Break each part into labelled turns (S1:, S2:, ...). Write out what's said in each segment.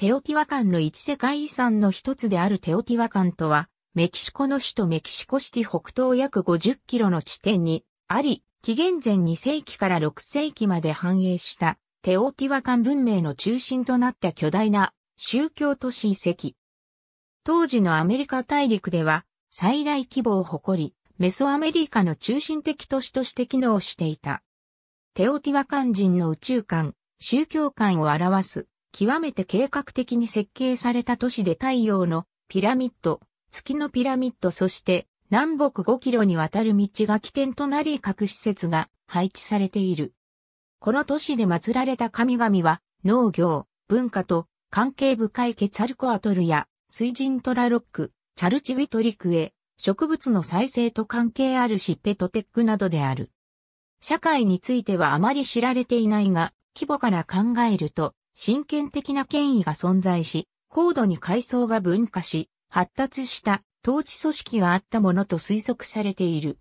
S1: テオティワカンの一世界遺産の一つであるテオティワカンとは、メキシコの首都メキシコシティ北東約50キロの地点にあり、紀元前2世紀から6世紀まで繁栄したテオティワカン文明の中心となった巨大な宗教都市遺跡。当時のアメリカ大陸では最大規模を誇り、メソアメリカの中心的都市として機能していた。テオティワカン人の宇宙観、宗教観を表す極めて計画的に設計された都市で太陽のピラミッド、月のピラミッドそして南北5キロにわたる道が起点となり各施設が配置されている。この都市で祀られた神々は農業、文化と関係深いケツァルコアトルや水神トラロック、チャルチウィトリクエ、植物の再生と関係あるシッペトテックなどである。社会についてはあまり知られていないが、規模から考えると、神権的な権威が存在し、高度に階層が分化し、発達した統治組織があったものと推測されている。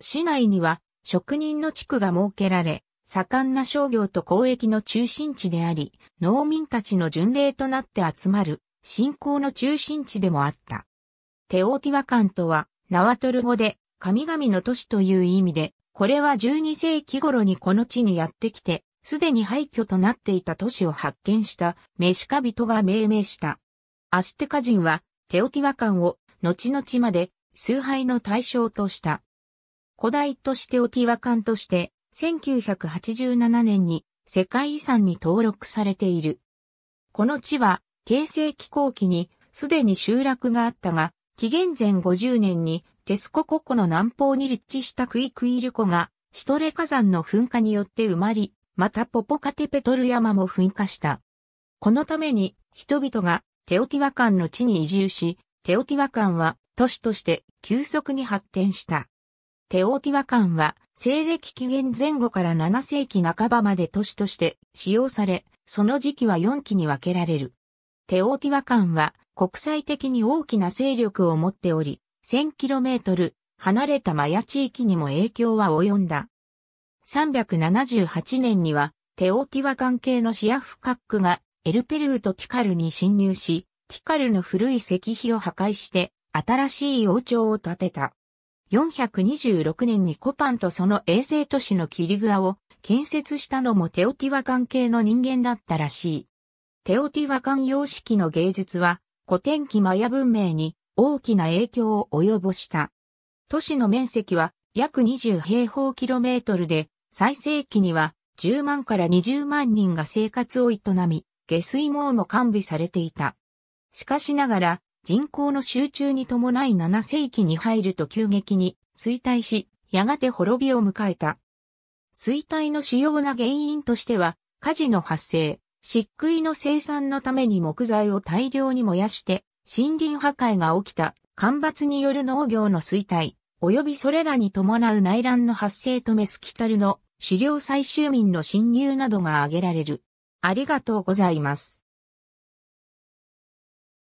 S1: 市内には職人の地区が設けられ、盛んな商業と交易の中心地であり、農民たちの巡礼となって集まる信仰の中心地でもあった。テオティワカンとは、ナワトル語で神々の都市という意味で、これは12世紀頃にこの地にやってきて、すでに廃墟となっていた都市を発見したメシカ人が命名した。アステカ人はテオティワカンを後々まで崇拝の対象とした。古代都市テオティワカンとして1987年に世界遺産に登録されている。この地は形成気候期にすでに集落があったが、紀元前50年にテスココ湖の南方に立地したクイクイル湖がシトレ火山の噴火によって埋まり、またポポカテペトル山も噴火した。このために人々がテオティワカンの地に移住し、テオティワカンは都市として急速に発展した。テオティワカンは西暦紀元前後から7世紀半ばまで都市として使用され、その時期は4期に分けられる。テオティワカンは国際的に大きな勢力を持っており、1000km 離れたマヤ地域にも影響は及んだ。3 7 8年には、テオティワ関係のシアフカックが、エルペルーとティカルに侵入し、ティカルの古い石碑を破壊して、新しい王朝を建てた。426年にコパンとその衛星都市のキリグアを建設したのもテオティワ関系の人間だったらしい。テオティワ関様式の芸術は古典期マヤ文明に大きな影響を及ぼした。都市の面積は約20平方キロメートルで最盛期には10万から20万人が生活を営み、下水網も完備されていた。しかしながら、人口の集中に伴い7世紀に入ると急激に衰退し、やがて滅びを迎えた。衰退の主要な原因としては、火事の発生、漆喰の生産のために木材を大量に燃やして、森林破壊が起きた干ばつによる農業の衰退、及びそれらに伴う内乱の発生とメスキタルの狩猟採集民の侵入などが挙げられる。ありがとうございます。